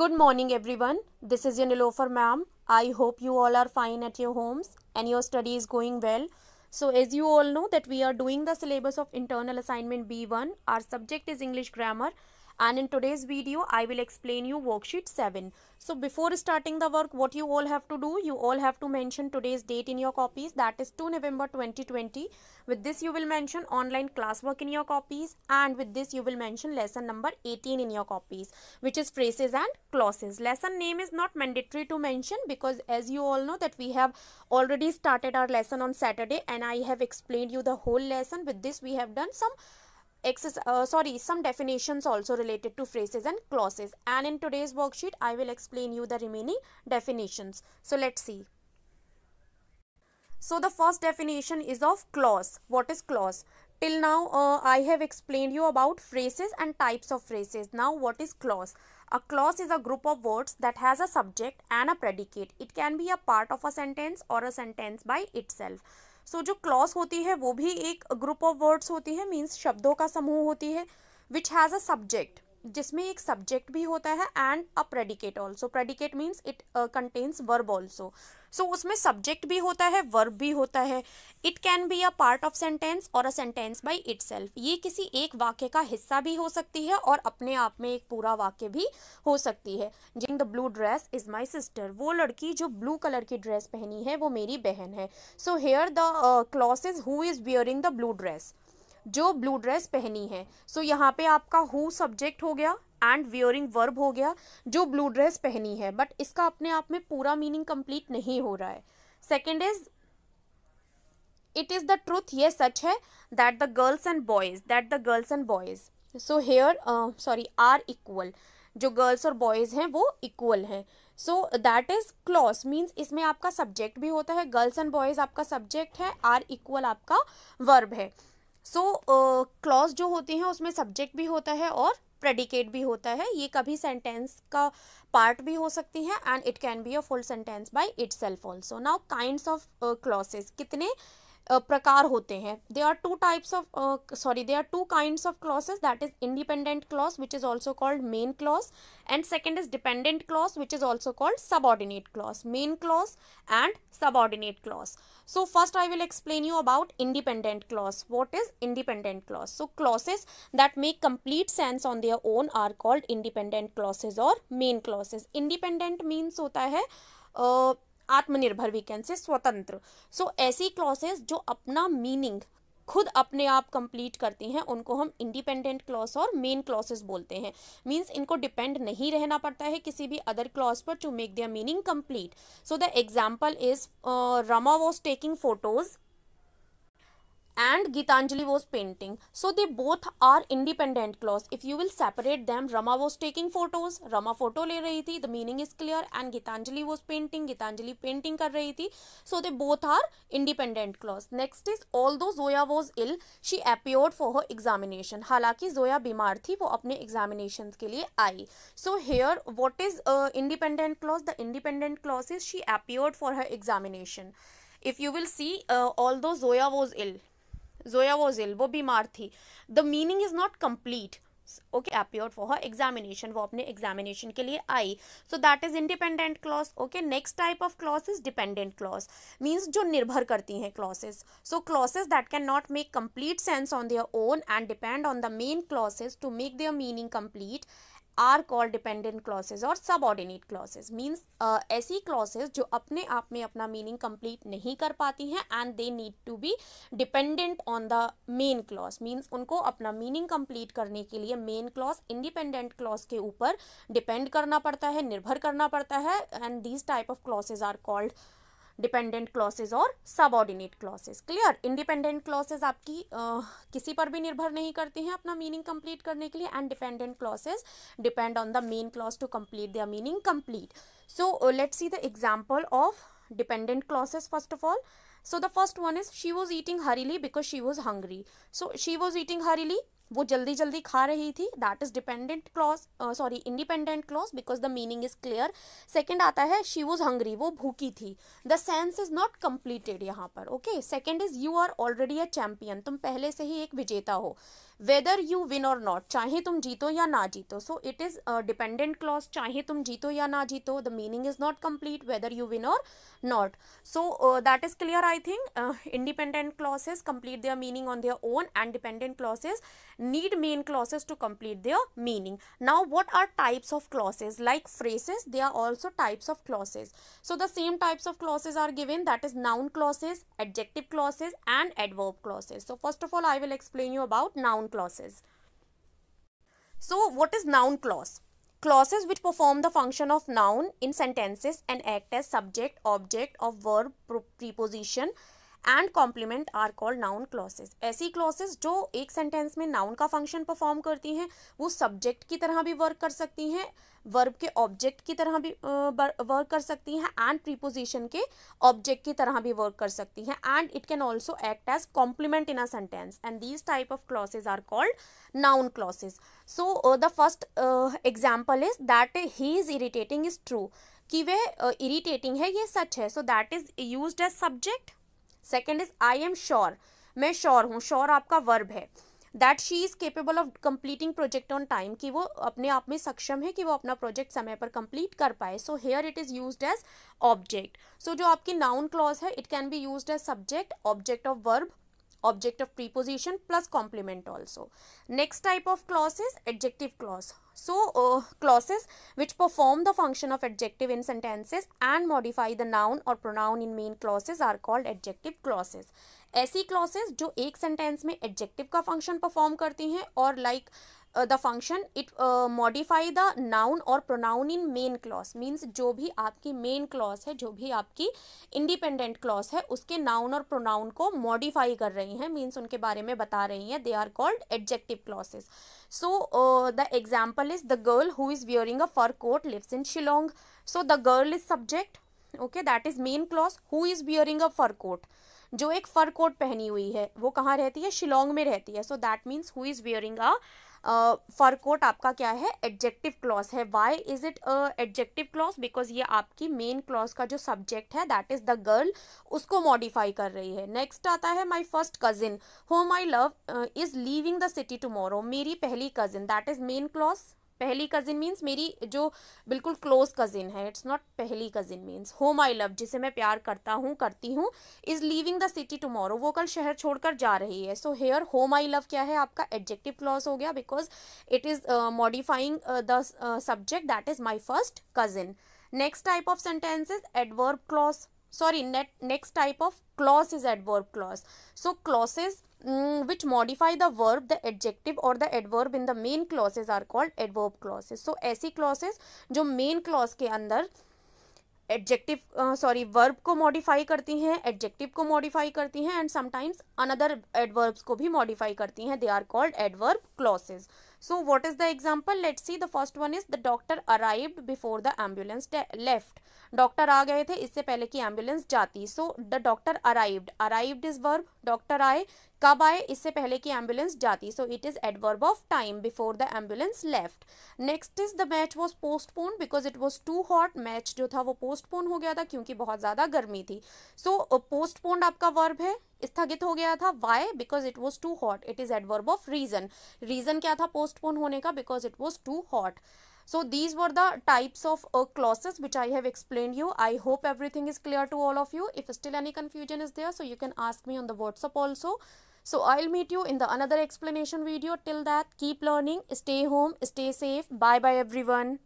Good morning everyone. This is your Nilofer ma'am. I hope you all are fine at your homes and your study is going well. So as you all know that we are doing the syllabus of internal assignment B1. Our subject is English grammar and in today's video I will explain you worksheet 7. So before starting the work what you all have to do you all have to mention today's date in your copies that is 2 November 2020 with this you will mention online classwork in your copies and with this you will mention lesson number 18 in your copies which is phrases and clauses. Lesson name is not mandatory to mention because as you all know that we have already started our lesson on Saturday and I have explained you the whole lesson with this we have done some uh, sorry, some definitions also related to phrases and clauses. And in today's worksheet, I will explain you the remaining definitions. So let's see. So the first definition is of clause. What is clause? Till now, uh, I have explained you about phrases and types of phrases. Now, what is clause? A clause is a group of words that has a subject and a predicate. It can be a part of a sentence or a sentence by itself. So so, जो clause होती है वो भी एक group of words होती है means शब्दों का समूह होती है विच हैज़ अ सब्जेक्ट जिसमें एक सब्जेक्ट भी होता है and a predicate also predicate means it contains verb also so so, उसमें सब्जेक्ट भी होता है वर्ब भी होता है it can be a part of sentence और अ सेंटेंस बाई इट ये किसी एक वाक्य का हिस्सा भी हो सकती है और अपने आप में एक पूरा वाक्य भी हो सकती है जिन the blue dress is my sister वो लड़की जो ब्लू कलर की ड्रेस पहनी है वो मेरी बहन है so here the clauses who is wearing the blue dress जो ब्लू ड्रेस पहनी है सो so, यहाँ पे आपका हु सब्जेक्ट हो गया एंड वियरिंग वर्ब हो गया जो ब्लू ड्रेस पहनी है बट इसका अपने आप में पूरा मीनिंग कंप्लीट नहीं हो रहा है second is it is the truth ये सच है that the girls and boys that the girls and boys so here sorry are equal जो गर्ल्स और बॉयज़ हैं वो इक्वल हैं so that is clause means इसमें आपका सब्जेक्ट भी होता है गर्ल्स एंड बॉयज़ आपका सब्जेक्ट है आर इक्वल आपका वर्ब है सो क्लॉज जो होते हैं उसमें सब्जेक्ट भी होता है और प्रेडिकेट भी होता है ये कभी सेंटेंस का पार्ट भी हो सकती है and it can be a full sentence by itself also now kind of clauses कितने uh, प्रकार होते हैं they are two types of sorry they are two kind of clauses that is independent clause which is also called main clause and second is dependent clause which is also called subordinate clause main clause and subordinate clause so first I will explain you about independent clause what is independent clause so clauses that make complete sense on their own are called independent clauses और main clauses independent means होता है uh, आत्मनिर्भर we can say स्वतंत्र सो so, ऐसी clauses जो अपना meaning खुद अपने आप कंप्लीट करती हैं उनको हम इंडिपेंडेंट क्लॉस और मेन क्लॉसेस बोलते हैं मींस इनको डिपेंड नहीं रहना पड़ता है किसी भी अदर क्लॉस पर to make their meaning complete so the example is Rama was taking photos and Gitanjali was painting. So they both are independent clause. If you will separate them, Rama was taking photos, Rama photo ले रही थी, the meaning is clear and Gitanjali was painting, Gitanjali painting कर रही थी. So they both are independent clause. Next is although Zoya was ill, she appeared for her examination. हालांकि Zoya बीमार थी, वो अपने examinations के लिए आई. So here what is uh, independent clause? The independent clause is she appeared for her examination. If you will see, uh, although Zoya was ill, Zoya वोजिल वो बीमार थी the meaning is not complete okay appear for her examination वो अपने examination के लिए आई so that is independent clause okay next type of clause is dependent clause means जो निर्भर करती हैं clauses so clauses that can not make complete sense on their own and depend on the main clauses to make their meaning complete are call dependent clauses और subordinate clauses means ऐसी clauses जो अपने आप में अपना meaning complete नहीं कर पाती हैं and they need to be dependent on the main clause means उनको अपना मीनिंग कंप्लीट करने के लिए मेन क्लॉज इंडिपेंडेंट क्लॉज के ऊपर डिपेंड करना पड़ता है निर्भर करना पड़ता है and these type of clauses are called dependent clauses और subordinate clauses clear independent clauses आपकी आ, किसी पर भी निर्भर नहीं करती हैं अपना मीनिंग कंप्लीट करने के लिए and dependent clauses depend on the main clause two complete their meaning complete so let see the example of dependent clauses first of all so the first one is she was eating हरीली because she was hungry so she was eating हरीली वो जल्दी जल्दी खा रही थी that is dependent clause sorry independent clause because the meaning is clear second आता है she was hungry वो भूखी थी the sense is not completed यहाँ पर okay second is you are already a champion तुम पहले से ही एक विजेता हो whether you win or not chahe tum jeeto ya na jeeto so it is a dependent clause chahe tum jeeto ya na jeeto the meaning is not complete whether you win or not so uh, that is clear i think uh, independent clauses complete their meaning on their own and dependent clauses need main clauses to complete their meaning now what are types of clauses like phrases they are also types of clauses so the same types of clauses are given that is noun clauses adjective clauses and adverb clauses so first of all i will explain you about noun noun clauses. So what is noun clause? Clauses which perform the function of noun in sentences and act as subject, object or verb, preposition and complement are called noun clauses ऐसी clauses जो एक sentence में noun का function perform करती हैं वो subject की तरह भी वर्क कर सकती हैं वर्ब के ऑब्जेक्ट की तरह भी वर्क कर सकती हैं एंड प्रीपोजिशन के ऑब्जेक्ट की तरह भी वर्क कर सकती हैं and it can also act as complement in a sentence and these type of clauses are called noun clauses so the first example is that he is irritating is true कि वह irritating uh, है ये सच है so that is use as subject second is I am sure मैं sure हूँ sure आपका verb है that she is capable of completing project on time कि वो अपने आप में सक्षम है कि वो अपना प्रोजेक्ट समय पर कंप्लीट कर पाए so here it is use as object so जो आपकी नाउन क्लॉज है it can be use as subject object of verb object of preposition plus complement also. Next type of clause is adjective clause. So, uh, clauses which perform the function of adjective in sentences and modify the noun or pronoun in main clauses are called adjective clauses. ऐसी clauses जो एक sentence में adjective का function perform करती हैं और like like uh, the function it uh, modify the noun or pronoun in main clause means जो भी आपकी main clause है जो भी आपकी independent clause है उसके noun और pronoun को modify कर रही हैं means उनके बारे में बता रही हैं they are called adjective clauses so uh, the example is the girl who is wearing a fur coat lives in Shillong so the girl is subject okay that is main clause who is wearing a fur coat जो एक fur coat पहनी हुई है वो कहाँ रहती है शिलोंग में रहती है so that means who is wearing a coat आपका क्या है एडजेक्टिव क्लॉज है why is it adjective clause because ये आपकी मेन क्लॉज का जो सब्जेक्ट है दैट इज द गर्ल उसको मॉडिफाई कर रही है नेक्स्ट आता है my first cousin whom I love is leaving the city tomorrow मेरी पहली cousin that is main clause पहली कज़िन मीन्स मेरी जो बिल्कुल क्लोज कज़िन है इट्स नॉट पहली cousin means whom I love जिसे मैं प्यार करता हूँ करती हूँ is leaving the city tomorrow वो कल शहर छोड़कर जा रही है so here whom I love क्या है आपका एडजेक्टिव क्लॉज हो गया because it is modifying the subject that is my first cousin next type of sentences adverb clause sorry net, next type of clause is adverb clause so clauses mm, which modify the verb the adjective or the adverb in the main clauses are called adverb clauses so aise clauses jo main clause ke andar adjective sorry verb को modify करती हैं adjective को modify करती हैं and sometimes another adverbs को भी modify करती हैं they are called adverb clauses so what is the example let's see the first one is the doctor arrived before the ambulance left doctor aa gaye the isse pehle ki ambulance jati so the doctor arrived arrived is verb doctor aaye कब आए इससे पहले कि ambulance जाती so it is adverb of time before the ambulance left next is the match was postpone because it was too hot match जो था वो postpone हो गया था क्योंकि बहुत ज़्यादा गर्मी थी सो so, पोस्टपोन्ड आपका वर्ब है स्थगित हो गया था why because it was too hot it is adverb of reason reason क्या था पोस्टपोन होने का because it was too hot so these were the types of clauses which I have explain you I hope everything is clear to all of you if still any confusion is there so you can ask me on the WhatsApp also so I will meet you in the another explanation video till that keep learning stay home stay safe bye bye every one